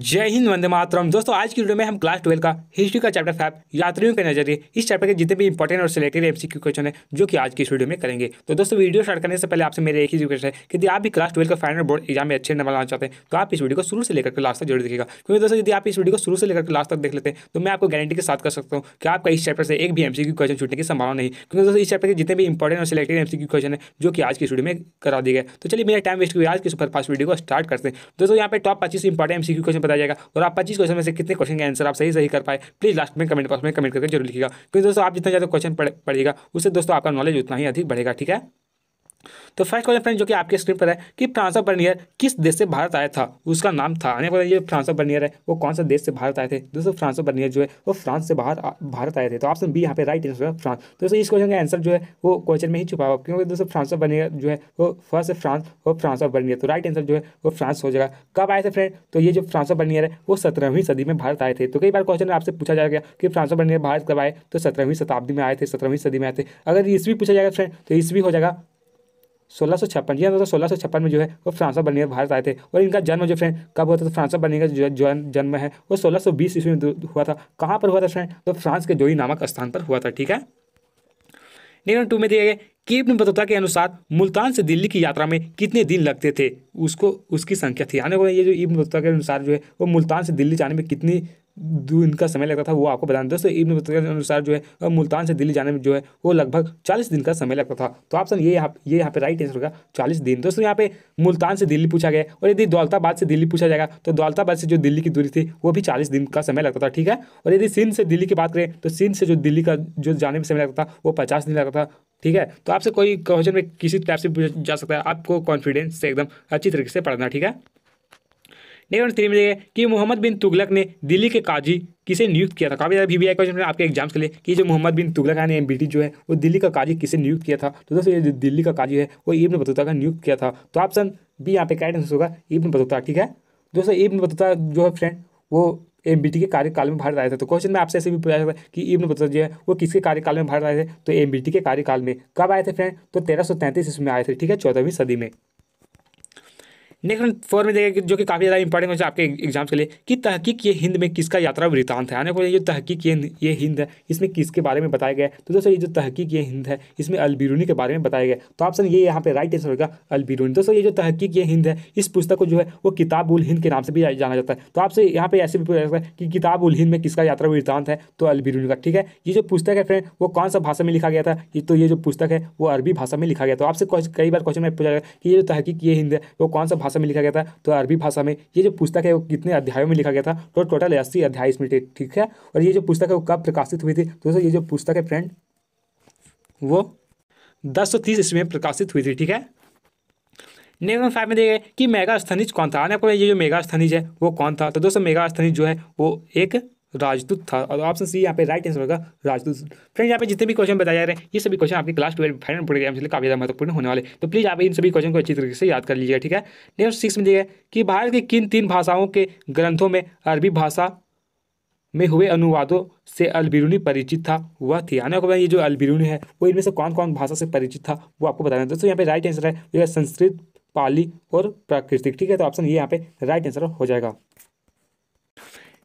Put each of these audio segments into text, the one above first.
जय हिंद वंदे मातरम दोस्तों आज की वीडियो में हम क्लास ट्वेल्व का हिस्ट्री का चैप्टर फाइव यात्रियों के नजरिए इस चैप्टर के जितने भी इंपॉर्टेंट और सिलेक्टेड एमसीक्यू क्वेश्चन है जो कि आज की इस वीडियो में करेंगे तो दोस्तों वीडियो स्टार्ट करने से पहले आपसे मेरे एक ही रिक्वेस्ट है कि यदि आप भी क्लास ट्वेल्व का फाइनल बोर्ड एग्जाम में अच्छे नंबर लाना चाहते हैं तो आप इस वीडियो को शुरू से लेकर लास्ट तक जरूर देखेगा क्योंकि दोस्तों यदि आप इस वीडियो को शुरू से लेकर लास्ट तक देख लेते हैं तो मैं आपको गारंटी के साथ कर सकता हूँ कि आपका इस चैप्टर से एक भी एमसीक्यू क्वेश्चन छूटने की संभावना नहीं क्योंकि दोस्तों इस चैप्टर के जितने भी इंपॉर्टेंट और सिलेक्टेड एमसीक्यू क्वेश्चन है जो कि आज की वीडियो में करा दिए गए तो चलिए मेरा टाइम वेस्ट हुआ आज की सुपर फास्ट वीडियो को स्टार्ट करते हैं दोस्तों यहाँ पर टॉप पच्चीस इंपॉर्टेंट एमसीक्यू क्वेश्चन बताया जाएगा और आप पच्चीस क्वेश्चन में से कितने क्वेश्चन के आंसर आप सही सही कर पाए प्लीज़ लास्ट में कमेंट बॉक्स में कमेंट करके जरूर लिखेगा क्योंकि दोस्तों आप जितना ज़्यादा क्वेश्चन पढ़ेगा उससे दोस्तों आपका नॉलेज उतना ही अधिक बढ़ेगा ठीक है तो फर्स्ट क्वेश्चन फ्रेंड जो कि आपके स्क्रीन पर है कि फ्रांस ऑफ बर्नियर किस देश से भारत आया था उसका नाम था आने वाला ये ऑफ बर्नियर है वो कौन सा देश से भारत आए थे दोस्तों ऑफ बर्नियर जो है वो फ्रांस से बाहर भारत आए थे तो ऑप्शन बी यहाँ पे राइट आंसर है फ्रांस तो दोस्तों इस क्वेश्चन का आंसर जो है वो क्वेश्चन में ही छुपा हुआ क्योंकि दोस्तों ऑफ बर्नियर जो है वो फर्स्ट है फ्रांस और ऑफ बर्नियर तो राइट आंसर जो है वो फ्रांस हो जाएगा कब आए थे फ्रेंड तो ये जो फ्रांस ऑफ बर्नियर है वो सत्रहवीं सदी में भारत आए थे तो कई बार क्वेश्चन आपसे पूछा जाएगा कि फ्रांस ऑफ बर्नियर भारत कब आए तो सत्रहवीं शताब्दी में आए थे सत्रहवीं सदी में आए थे अगर ईस्वी पूछा जाएगा फ्रेंड तो ईस्वी हो जाएगा सोलह सौ छप्पन जी हाँ दोस्तों सोलह सौ छप्पन में जो है वो बनने बर्नियर भारत आए थे और इनका जन्म जो फ्रेंड कब हुआ था तो फ्रांसवा बनने का जो जन्म है वो सोलह सौ बीस ईस्वी में हुआ था कहाँ पर हुआ था फ्रेंड तो फ्रांस के जोई नामक स्थान पर हुआ था ठीक है निगम टू में दिए गए ने बताता के अनुसार मुल्तान से दिल्ली की यात्रा में कितने दिन लगते थे उसको उसकी संख्या थी यानी ये जो इब्न के अनुसार जो है वो मुल्तान से दिल्ली जाने में कितनी दिन का समय लगता था वो आपको बताना दोस्तों इब्न बतूता के अनुसार जो है मुल्तान से दिल्ली जाने में जो है वो लगभग चालीस दिन का समय लगता था तो ऑप्शन ये यहाँ ये यहाँ पे राइट आंसर होगा चालीस दिन तो दोस्तों यहाँ पे मुल्तान से दिल्ली पूछा गया और यदि दौलताबाद से दिल्ली पूछा जाएगा तो दौलताबाद से जो दिल्ली की दूरी थी वो भी चालीस दिन का समय लगता था ठीक है और यदि सिंध से दिल्ली की बात करें तो सिंध से जो दिल्ली का जो जाने में समय लगता था वो पचास दिन लगता था ठीक है तो आपसे कोई क्वेश्चन में किसी टाइप से पूछा जा सकता है आपको कॉन्फिडेंस से एकदम अच्छी तरीके से पढ़ना ठीक है नेक्स्ट वन थ्री में देखिए कि मोहम्मद बिन तुगलक ने दिल्ली के काजी किसे नियुक्त किया था काफ़ी ज़्यादा भी क्वेश्चन आपके एग्जाम्स के लिए कि जो मोहम्मद बिन तुगलक है एम जो है वो दिल्ली का काजी किसे नियुक्त किया था तो दोस्तों ये दिल्ली का काजी है वो इब्न बतूता का नियुक्त किया था तो ऑप्शन बी यहाँ पे करेक्ट आंसर होगा इब्न बतूता ठीक है दोस्तों इब्न बतूता जो है फ्रेंड वो एम के कार्यकाल में भारत आया था तो क्वेश्चन में आपसे ऐसे भी पूछा सकता है कि इब्न बतूता जो है वो किसके कार्यकाल में भारत आए थे तो एम के कार्यकाल में कब आए थे फ्रेंड तो तेरह सौ ईस्वी में आए थे ठीक है चौदहवीं सदी में नेक्स्ट फोर में देखेंगे जो कि काफ़ी ज़्यादा इंपॉर्टेंट क्वेश्चन आपके एग्जाम्स के लिए कि तहकीक ये हिंद में किसका यात्रा वृतांत है आने को ये जो तहकीक ये ये हिंद है इसमें किसके बारे में बताया गया तो दोस्तों ये जो तहकीक ये हिंद है इसमें अलबिरूनी के बारे में बताया गया तो ऑप्शन ये यहाँ पे राइट आंसर होगा अलबिरूनी दोस्तों ये जो तहकीक ये हिंद है इस पुस्तक को जो है वो किताब उल हिंद के नाम से भी जाना जाता है तो आपसे यहाँ पे ऐसे भी पूछा जाता है कि किताब उल हिंद में किसका यात्रा वृतांत है तो अलबिरूनी का ठीक है ये जो पुस्तक है फ्रेंड वो कौन सा भाषा में लिखा गया था ये तो ये जो पुस्तक है वो अरबी भाषा में लिखा गया तो आपसे कई बार क्वेश्चन में पूछा गया कि ये जो तहकीक ये हिंद है वो कौन सा भाषा में लिखा गया था तो अरबी भाषा में ये जो पुस्तक है वो कितने अध्यायों में लिखा गया था तो टोटल अस्सी अध्याय इसमें ठीक है और ये जो पुस्तक है वो कब प्रकाशित हुई थी तो दोस्तों ये जो पुस्तक है फ्रेंड वो दस सौ तीस ईस्वी में प्रकाशित हुई थी ठीक है नेक्स्ट नंबर फाइव में देखिए कि मेगा स्थनिज कौन था आने आपको ये जो मेगा स्थनिज है वो कौन था तो दोस्तों मेगा स्थनिज जो है वो एक राजदूत था और ऑप्शन सी यहाँ पे राइट आंसर होगा राजदूत फ्रेंड यहाँ पे जितने भी क्वेश्चन बताए जा रहे हैं ये सभी क्वेश्चन आपके क्लास ट्वेल्व फाइनल पड़ेगा काफी ज्यादा महत्वपूर्ण होने वाले तो प्लीज आप इन सभी क्वेश्चन को अच्छी तरीके से याद कर लीजिएगा ठीक है नेक्स्ट सिक्स में दिया कि भारत की किन तीन भाषाओं के ग्रंथों में अरबी भाषा में हुए अनुवादों से अलबिरूनी परिचित था वह थी आने को ये जो अलबिरूनी है वो इनमें से कौन कौन भाषा से परिचित था वो आपको बताना दोस्तों यहाँ पे राइट आंसर है संस्कृत पाली और प्राकृतिक ठीक है तो ऑप्शन ये यहाँ पे राइट आंसर हो जाएगा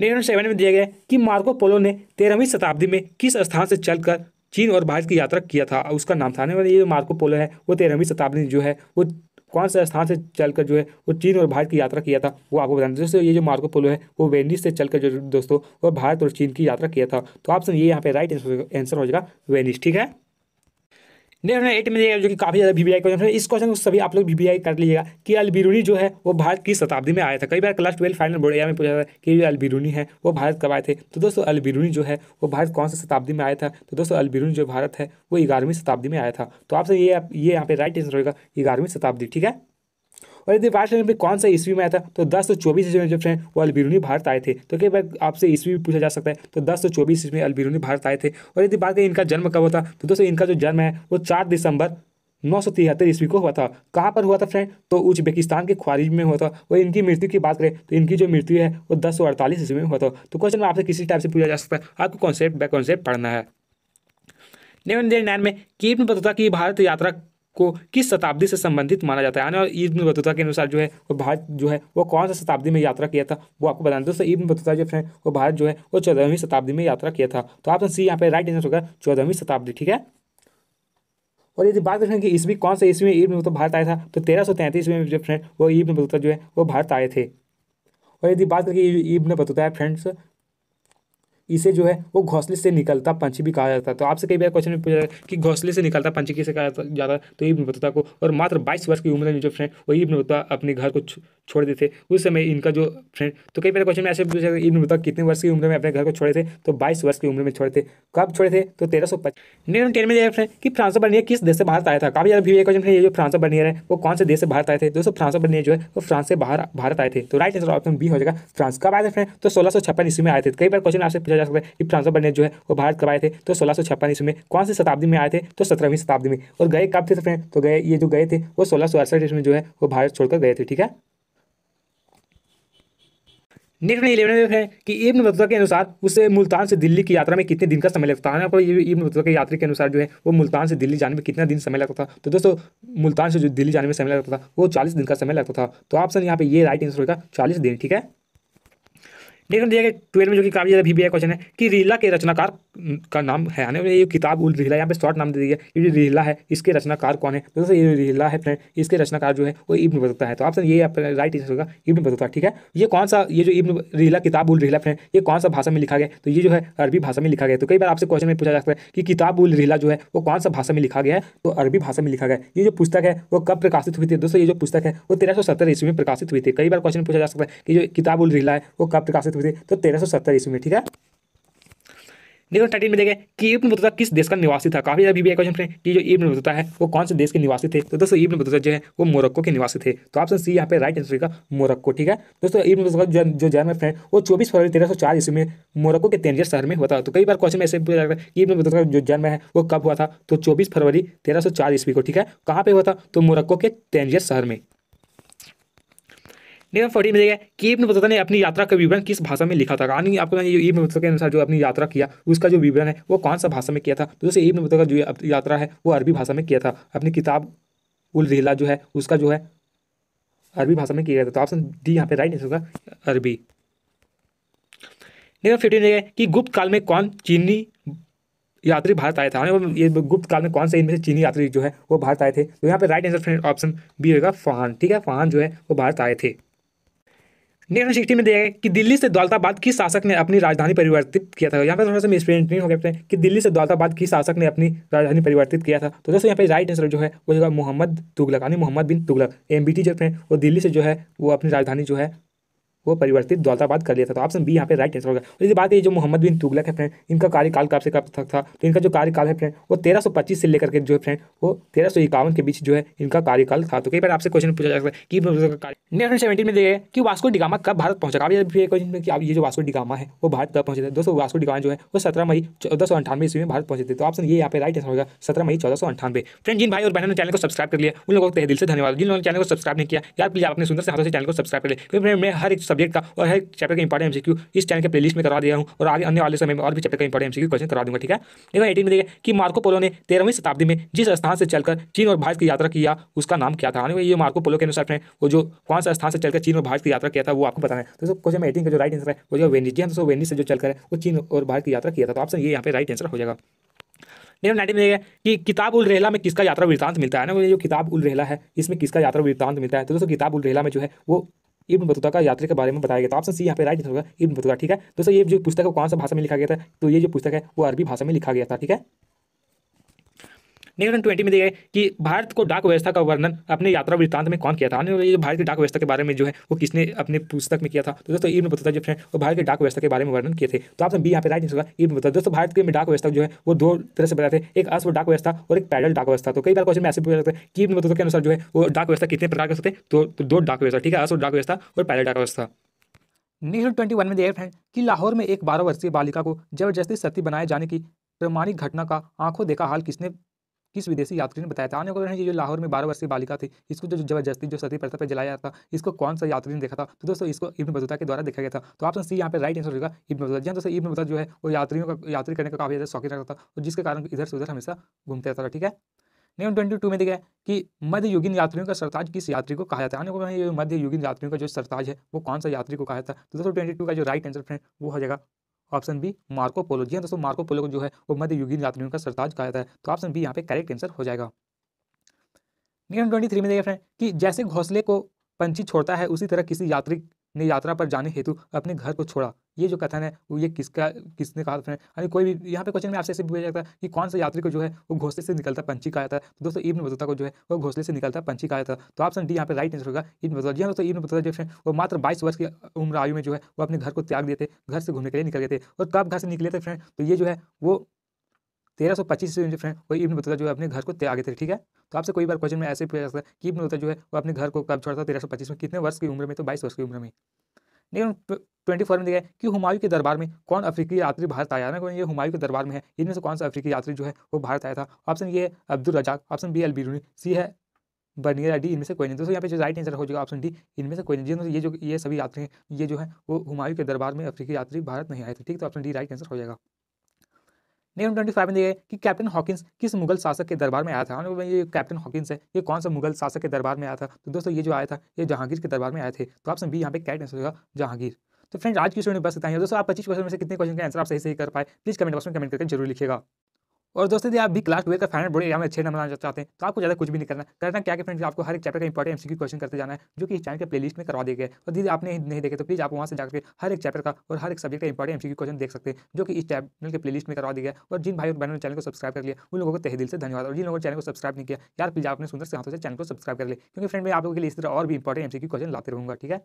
नाइन सेवन में दिया गया कि मार्को पोलो ने तेरहवीं शताब्दी में किस स्थान से चलकर चीन और भारत की यात्रा किया था उसका नाम था ये जो मार्को पोलो है वो तेरहवीं शताब्दी जो है वो कौन से स्थान से चलकर जो है वो चीन और भारत की यात्रा किया था वो आपको बताना दोस्तों ये जो मार्को पोलो है वो वेनिस से चलकर जो दोस्तों वो भारत और चीन की यात्रा किया था तो ऑप्शन ये यहाँ पे राइट आंसर हो जाएगा वेनिस ठीक है नेक्स्ट एट में जो कि काफ़ी ज़्यादा वीवीआई क्वेश्चन है इस क्वेश्चन को सभी आप लोग वीवीआई कर लीजिएगा कि अलबिरूनी जो है वो भारत की शताब्दी में आया था कई बार क्लास ट्वेल्व फाइनल बोर्ड में पूछा था कि अल बिरूनी है वो भारत कब आए थे तो दोस्तों बिरूनी जो है वो भारत कौन सा शताब्दी में आया था तो दोस्तों बिरूनी जो भारत है वो ग्यारहवीं शताब्दी में आया था तो आपसे ये ये यहाँ पे राइट आंसर होगा ग्यारहवीं शताब्दी ठीक है और यदि बात करें कौन सा ईस्वी में आया था तो दस सौ चौबीस ईस्वी में जो फ्रेंड वो अलबिरूनी भारत आए थे तो क्या आपसे ईस्वी भी पूछा जा सकता है तो दस सौ चौबीस ईस्वी में अलबिरूनी भारत आए थे और यदि बात करें इनका जन्म कब होता तो दोस्तों इनका जो जन्म है वो चार दिसंबर नौ सौ तिहत्तर ईस्वी को हुआ था कहाँ पर हुआ था फ्रेंड तो उज्बेकिस्तान के ख्वारिज में हुआ था और इनकी मृत्यु की बात करें तो इनकी जो मृत्यु है वो दस सौ अड़तालीस ईस्वी में हुआ था तो क्वेश्चन में आपसे किसी टाइप से पूछा जा सकता है आपको कॉन्सेप्ट बाय कॉन्सेप्ट पढ़ना है नाइन में कीप ने बताता कि भारत यात्रा को किस शताब्दी से संबंधित माना जाता है आने और इब्न बतूता के अनुसार जो है वो भारत जो है वो कौन सा शताब्दी में यात्रा किया था वो आपको बताना दोस्तों इब्न बतूता जो है वो भारत जो है वो चौदहवीं शताब्दी में यात्रा किया था तो ऑप्शन सी यहाँ पे राइट आंसर होगा चौदहवीं शताब्दी ठीक है और यदि बात करें कि ईस्वी कौन सा ईस्वी में ईब बतूता भारत आया था तो तेरह सौ तैंतीस में जो फ्रेंड वो ईब बतूता जो है वो भारत आए थे और यदि बात करें ईब बतूता है फ्रेंड्स इसे जो है वो घोंसले से निकलता पंछी भी कहा जाता है तो आपसे कई बार क्वेश्चन में पूछा कि घोंसले से निकलता पंछी किसे कहा जाता है तो इब्न बतूता को और मात्र बाईस वर्ष की उम्र में जो फ्रेंड वही इब्न बतूता अपने घर को छोड़ देते उस समय इनका जो फ्रेंड तो कई बार क्वेश्चन में ऐसे पूछा इब्न बतूता कितने वर्ष की उम्र में अपने घर को छोड़े थे तो बाईस वर्ष की उम्र में छोड़े थे कब छोड़े थे तो तेरह सौ पचास टेन में फ्रेंड कि फ्रांस बर्नियर किस देश से भारत आया था काफी ज़्यादा भी क्वेश्चन है ये जो फ्रांस बर्नियर है वो कौन से देश से भारत आए थे तो दोस्तों फ्रांस बर्नियर जो है वो फ्रांस से बाहर भारत आए थे तो राइट आंसर ऑप्शन बी हो जाएगा फ्रांस कब आए थे फ्रेंड तो सोलह सौ छप्पन ईस्वी में आए थे तो कई बार क्वेश्चन आपसे पूछा जा सकता है कि फ्रांसो बर्नेट जो है वो भारत कब आए थे तो सोलह सौ छप्पन ईस्वी में कौन से शताब्दी में आए थे तो सत्रहवीं शताब्दी में और गए कब थे फ्रेंड तो गए ये जो गए थे वो सोलह सौ अड़सठ ईस्वी में जो है वो भारत छोड़कर गए थे ठीक है नेक्स्ट में इलेवन है कि इब्न बतूता के अनुसार उसे मुल्तान से दिल्ली की यात्रा में कितने दिन का समय लगता है आपको ये इब्न बतूता के यात्रा के अनुसार जो है वो मुल्तान से दिल्ली जाने में कितना दिन समय लगता था तो दोस्तों मुल्तान से जो दिल्ली जाने में समय लगता था वो चालीस दिन का समय लगता था तो ऑप्शन यहाँ पे ये राइट आंसर होगा चालीस दिन ठीक है नेक्स्ट तो दिया गया ट्वेल्व में जो कि काफी ज़्यादा भी क्वेश्चन है कि रीला के रचनाकार का नाम है यानी ये किताब उल रीला यहाँ पे शॉर्ट नाम दे दिया ये जो रीला है इसके रचनाकार कौन है तो दोस्तों ये रीला है फ्रेंड इसके रचनाकार जो है वो इब्न बदलता है तो आपसे ये राइट आंसर होगा इब्न बदलता ठीक है ये कौन सा ये जो इब्न रीला किताब उल रीला फ्रेंड ये कौन सा भाषा में लिखा गया तो ये जो है अरबी भाषा में लिखा गया तो कई बार आपसे क्वेश्चन में पूछा जाता है कि किताब उल रीला जो है वो कौन सा भाषा में लिखा गया है तो अरबी भाषा में लिखा गया ये जो पुस्तक है वो कब प्रकाशित हुई थी दोस्तों ये जो पुस्तक है वो तेरह सौ ईस्वी में प्रकाशित हुई थी कई बार क्वेश्चन पूछा जा सकता है कि जो किताब उल रीला है वो कब प्रकाशित धीरे तो तेरह सौ सत्तर ईस्वी में ठीक है नेक्स्ट टाइटल में देखें कि इब्न बतूता किस देश का निवासी था काफी अभी भी एक क्वेश्चन कि जो इब्न बतूता है वो कौन से देश के निवासी थे तो दोस्तों इब्न बतूता जो है वो मोरक्को के निवासी थे तो ऑप्शन सी यहाँ पे राइट आंसर का मोरक्को ठीक है दोस्तों इब्न बतूता जो जो जन्म है वो चौबीस फरवरी तेरह सौ चार ईस्वी में मोरक्को के तेंजर शहर में हुआ था तो कई बार क्वेश्चन में ऐसे पूछा जाता है इब्न बतूता का जो जन्म है वो कब हुआ था तो चौबीस फरवरी तेरह सौ चार ईस्वी को ठीक है कहाँ पर हुआ था तो मोरक्को के तेंजर शहर में नंबर फोर्टीन मिलेगा कि इब्न बतौता ने अपनी यात्रा का विवरण किस भाषा में लिखा था यानी आपको जो इब्न बतौता के अनुसार जो अपनी यात्रा किया उसका जो विवरण है वो कौन सा भाषा में किया था तो इब्न बतौता का जो यात्रा है वो अरबी भाषा में किया था अपनी किताब उल रिहला जो है उसका जो है अरबी भाषा में किया गया था तो ऑप्शन डी यहाँ पे राइट आंसर होगा अरबी नंबर फिफ्टीन है कि गुप्त काल में कौन चीनी यात्री भारत आया था हाँ, ये गुप्त काल में कौन से इनमें से चीनी यात्री जो है वो भारत आए थे तो यहाँ पे right answer friend option B होगा फहान ठीक है फहान जो है वो भारत आए थे नेक्स्ट सिक्सटी में देखें कि दिल्ली से दौलताबाद किस शासक ने अपनी राजधानी परिवर्तित किया था यहाँ पर थोड़ा सा नहीं हो गया कि दिल्ली से दौलताबाद किस शासक ने अपनी राजधानी परिवर्तित किया था तो दोस्तों यहाँ पे राइट आंसर जो है वो जो मोहम्मद तुगलक यानी Mohammad bin Tughlaq M B T जो है वो दिल्ली से जो है वो अपनी राजधानी जो है वो परिवर्तित दौलताबाद कर लिया था तो ऑप्शन बी यहाँ पे राइट आंसर होगा और इसी बात है जो मोहम्मद बिन तुगलक है फ्रेंड इनका कार्यकाल कब से कब तक था तो इनका जो कार्यकाल है फ्रेंड वो 1325 से लेकर के जो है फ्रेंड वो तेरह के बीच जो है इनका कार्यकाल था तो कई बार आपसे क्वेश्चन पूछा जा सकता है कि सेवेंटी में देखिए कि वास्को डिगामा कब भारत पहुंचा अब ये क्वेश्चन कि आप ये जो वास्को डिगामा है वो भारत कब पहुंचे थे दोस्तों वास्को डिगामा जो है वो सत्रह मई चौदह सौ अंठानवे ईस्वी में भारत पहुंचे थे तो ऑप्शन ये यहाँ पे राइट आंसर होगा सत्रह मई चौदह सौ अंठानवे फ्रेंड जिन भाई और बहनों ने चैनल को सब्सक्राइब कर लिया उन लोगों को दिल से धन्यवाद जिन लोगों ने चैनल को सब्सक्राइब नहीं किया यार प्लीज आपने सुंदर से हाथों से चैनल को सब्सक्राइब कर लिया क्योंकि मैं हर एक सब्जेक्ट का और हर चैप्टर का इंपॉर्टेंट एमसीक्यू इस चैनल के प्लेलिस्ट में करा दिया हूँ और आगे आने वाले समय में और भी चैप्टर का इंपॉर्टेंट एमसीक्यू क्वेश्चन करा दूंगा ठीक है लेकिन एटीन में देखिए कि मार्को पोलो ने तेरहवीं शताब्दी में जिस स्थान से चलकर चीन और भारत की यात्रा किया उसका नाम क्या था ये मार्को पोलो के अनुसार वो जो कौन सा स्थान से चलकर चीन और भारत की यात्रा किया था वो आपको बताना है तो क्वेश्चन में एटीन का जो राइट आंसर है वो जो वेनिजियम हाँ, तो वेनिस से जो चलकर है वो चीन और भारत की यात्रा किया था तो आपसे ये यहाँ पे राइट आंसर हो जाएगा नेम नाइनटीन में कि किताब उल रहला में किसका यात्रा वृत्तांत मिलता है ना वो जो किताब उल रहला है इसमें किसका यात्रा वृत्तांत मिलता है तो दोस्तों किताब उल रहला में जो है वो इब्न बतूता का यात्रा के बारे में बताया गया था ऑप्शन सी यहाँ पे राइट होगा इब्न बतूता ठीक है दोस्तों ये जो पुस्तक है कौन सा भाषा में लिखा गया था तो ये जो पुस्तक है वो अरबी भाषा में लिखा गया था ठीक है निकटन ट्वेंटी में दिया है कि भारत को डाक व्यवस्था का वर्णन अपने यात्रा वृत्तांत में कौन किया था आने वाले भारत की डाक व्यवस्था के बारे में जो है वो किसने अपने पुस्तक में किया था तो दोस्तों इब्न बतूता जो है वो भारत की डाक व्यवस्था के बारे में वर्णन किए थे तो आपने बी यहाँ पे राय नहीं ईब ने बताया दोस्तों भारत के डाक व्यवस्था जो है वो दो तरह से बताते हैं एक अश्व डाक व्यवस्था और एक पैडल डाक व्यवस्था तो कई बार क्वेश्चन में ऐसे पूछा जाता है कि ने बताया के अनुसार जो है वो डाक व्यवस्था कितने प्रकार के होते हैं तो, तो दो डाक व्यवस्था ठीक है अश्व डाक व्यवस्था और पैडल डाक व्यवस्था नेहरू ट्वेंटी वन में देखा है कि लाहौर में एक बारह वर्षीय बालिका को जबरदस्ती सती बनाए जाने की प्रमाणिक घटना का आंखों देखा हाल किसने किस विदेशी यात्री ने बताया था आने वाले तो जो लाहौर में बारह वर्षीय बालिका थी इसको जो जबरदस्ती जो सती प्रथा पर जलाया था इसको कौन सा यात्री ने देखा था तो दोस्तों इसको इब्न बतूता के द्वारा देखा गया था तो आपसे सी यहाँ पर राइट आंसर होगा इब्न बतूता जहाँ दोस्तों इब्न बतूता जो है वो यात्रियों का यात्री करने का काफी ज़्यादा शौकीन रखता था और जिसके कारण इधर से उधर हमेशा घूमते रहता था ठीक है नियम ट्वेंटी टू में दिखा है कि मध्य यात्रियों का सरताज किस यात्री को कहा जाता है तो मध्ययुगीन यात्रियों का जो सरताज है वो कौन सा यात्री को कहा जाता है तो दोस्तों ट्वेंटी टू का जो राइट आंसर फ्रेंड वो हो जाएगा ऑप्शन बी मार्को पोलो जी हाँ दोस्तों मार्को पोलो जो है वो मध्य युगीन यात्रियों का सरताज कहा जाता है तो ऑप्शन बी यहाँ पे करेक्ट आंसर हो जाएगा नियम ट्वेंटी थ्री में देखिए फ्रेंड कि जैसे घोसले को पंछी छोड़ता है उसी तरह किसी यात्री ने यात्रा पर जाने हेतु अपने घर को छोड़ा ये जो कथन है वो ये किसका किसने कहा फ्रेंड यानी कोई भी यहाँ पे क्वेश्चन में आपसे ऐसे पूछा जाता है कि कौन सा यात्री को जो है वो घोसले से निकलता पंछी कहा था तो दोस्तों इब्न बतूता को जो है वो घोसले से निकलता पंछी कहा था तो ऑप्शन डी यहाँ पे राइट आंसर होगा इब्न बतूता जी हाँ दोस्तों इब्न बतूता जो फ्रेंड वो मात्र बाईस वर्ष की उम्र आयु में जो है वो अपने घर को त्याग देते घर से घूमने के लिए निकल गए थे और कब घर से निकले थे फ्रेंड तो ये जो है वो तेरह सौ पच्चीस जो फ्रेंड वो इब्न बतूता जो है अपने घर को त्याग थे ठीक है तो आपसे कोई बार क्वेश्चन में ऐसे पूछा जाता है कि इब्न बतूता जो है वो अपने घर को कब छोड़ता तेरह सौ पच्चीस में कितने वर्ष की उम्र में तो बाईस वर्ष की उम्र में लेकिन ट्वेंटी फोर में है कि हुमायूं के दरबार में कौन अफ्रीकी यात्री भारत आया ना ये हुमायूं के दरबार में है इनमें से कौन सा अफ्रीकी यात्री जो है वो भारत आया था ऑप्शन ये है Abdul Razzaq option B Al Biruni C है बर्नियर डी इनमें से कोई नहीं दोस्तों यहाँ पे जो राइट आंसर हो जाएगा ऑप्शन डी इनमें से कोई नहीं दोस्तों ये जो ये सभी यात्री हैं ये जो है वो हुमायूं के दरबार में अफ्रीकी यात्री भारत नहीं आए थे ठीक तो ऑप्शन डी राइट आंसर हो जाएगा नेम ट्वेंटी फाइव में दिया कि कैप्टन हॉकिंस किस मुगल शासक के दरबार में आया था और ये कैप्टन हॉकिंस है ये कौन सा मुगल शासक के दरबार में आया था तो दोस्तों ये जो आया था ये जहांगीर के दरबार में आए थे तो आपसे भी यहाँ पे कैट आंसर होगा जहांगीर तो फ्रेंड्स आज की में बस बताएंगे है दोस्तों आप पच्चीस क्वेश्चन में से कितने क्वेश्चन का आंसर आप सही सही कर पाए प्लीज कमेंट बॉक्स में कमेंट करके जरूर लिखेगा और दोस्तों यदि आप भी क्लास ट्वेल्थ का फाइनल बोर्ड एग्जाम में अच्छे नंबर आना चाहते हैं तो आपको ज़्यादा कुछ भी नहीं करना करना क्या कि फ्रेंड्स आपको हर एक चैप्टर का इंपॉर्टेंट एमसीक्यू क्वेश्चन करते जाना है जो कि इस चैनल के प्लेलिस्ट में करवा दिए गए और यदि आपने नहीं देखे तो प्लीज़ आप वहाँ से जाकर हर एक चैप्टर का और हर एक सब्जेक्ट का इंपॉर्टेंट एमसीक्यू क्वेश्चन देख सकते हैं जो कि इस चैनल के प्ले में करवा दिया गया और जिन भाई बहनों ने चैनल को सब्सक्राइब कर लिया उन लोगों को तह दिल से धन्यवाद और जिन लोगों ने चैनल को सब्सक्राइब नहीं किया यार प्लीज़ आपने सुंदर से हाथों से चैनल को सब्सक्राइब कर लिया क्योंकि फ्रेंड मैं आप लोगों के लिए इस तरह और भी इंपॉर्टेंट एमसीक्यू क्वेश्चन लाते रहूँगा ठीक है